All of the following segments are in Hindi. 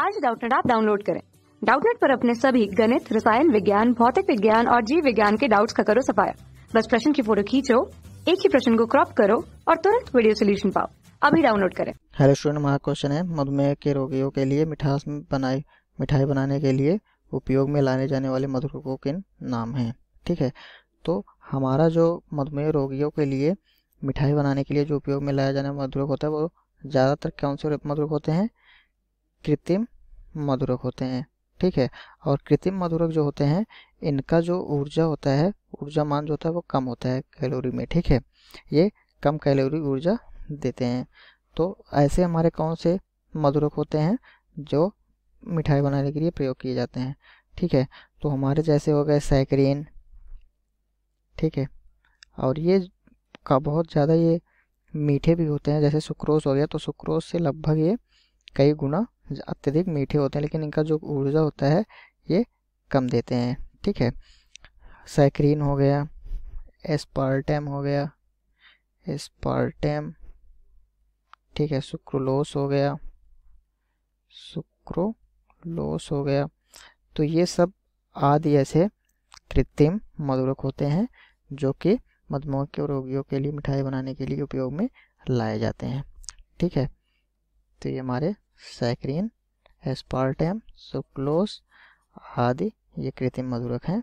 आज डाउटनेट आप डाउनलोड करें डाउटनेट पर अपने सभी गणित रसायन विज्ञान भौतिक विज्ञान और जीव विज्ञान के डाउट्स का करो सफाया बस प्रश्न की फोटो खींचो एक ही प्रश्न को क्रॉप करो और तुरंत वीडियो सोल्यूशन पाओ अभी डाउनलोड करें हेलो स्टूडेंट महा क्वेश्चन है मधुमेह के रोगियों के लिए मिठास बनाई मिठाई बनाने के लिए उपयोग में लाने जाने वाले मधुरकों के नाम है ठीक है तो हमारा जो मधुमेह रोगियों के लिए मिठाई बनाने के लिए जो उपयोग में लाया जाने वाला मधुरक होता है वो ज़्यादातर कौन से मधुरक होते हैं कृत्रिम मधुरक होते हैं ठीक है और कृत्रिम मधुरक जो होते हैं इनका जो ऊर्जा होता है ऊर्जा मान जो होता है वो कम होता है कैलोरी में ठीक है ये कम कैलोरी ऊर्जा देते हैं तो ऐसे हमारे कौन से मधुरक होते हैं जो मिठाई बनाने के लिए प्रयोग किए जाते हैं ठीक है तो हमारे जैसे हो गए सैक्रीन ठीक है और ये का बहुत ज़्यादा ये मीठे भी होते हैं जैसे सुक्रोज हो गया तो सुक्रोज से लगभग ये कई गुना अत्यधिक मीठे होते हैं लेकिन इनका जो ऊर्जा होता है ये कम देते हैं ठीक है सैक्रीन हो गया एसपार्टम हो गया एस्पार्टम ठीक है सुक्रोलोस हो गया सुक्रोलोस हो गया तो ये सब आदि ऐसे कृत्रिम मधुरक होते हैं जो कि मधुमेह के रोगियों के लिए मिठाई बनाने के लिए उपयोग में लाए जाते हैं ठीक है तो ये हमारे सैक्रीन एस्पार्टेम सुक्लोस आदि ये कृत्रिम मधुरक हैं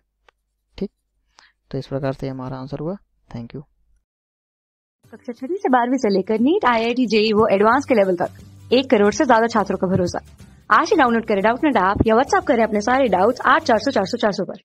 ठीक तो इस प्रकार से हमारा आंसर हुआ थैंक यू कक्षा छठी से बारहवीं से लेकर NEET I I T JEE वो एडवांस के लेवल तक एक करोड़ से ज्यादा छात्रों का भरोसा आज ही डाउनलोड करें डाउट नेट ऐप या व्हाट्सअप करें अपने सारे डाउट्स आठ चार सौ चार सौ चार सौ पर